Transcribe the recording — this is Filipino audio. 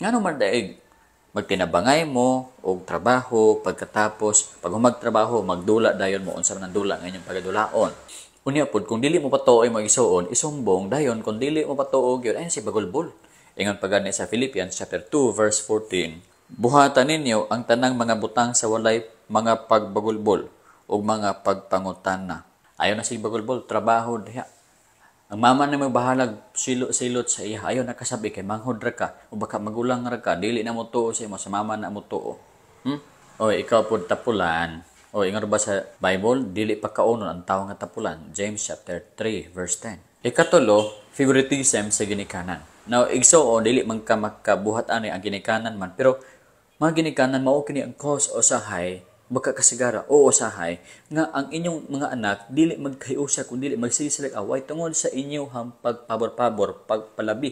Nga naman daig, magtinabangay mo og trabaho pagkatapos pag magtrabaho magdula dayon mo unsa man dula ngayong pagadulaon unya pud kung dili mo patuoy mo magisuon isumbong dayon kung dili mo patuoy gyud ay si bagulbol ingon pagani sa Philippians chapter 2 verse 14 buhatan ninyo ang tanang mga butang sa walay mga pagbagulbol ug mga pagpangutan pagpangutana ayon na si bagulbol trabaho diha ang mama na may bahalag silot-silot sa iya, ayaw nakasabi kay manghod ra ka, o baka magulang ra ka, dili na mo tuo sa imo, sa mama na mo tuo. Hmm? O, ikaw po tapulan. O, ingar ba sa Bible, dili pa kaunon ang tao nga tapulan. James chapter 3, verse 10. Ikatulo, favoritism sa ginikanan. Now, igso o dili man ka makabuhat ani ang ginikanan man, pero mga ginikanan mao kini ang cause o sahay baka magkakasagara o usahay nga ang inyong mga anak dili magkayusa kun dili magsilig away tungod sa inyong pagpabor-pabor pagpalabi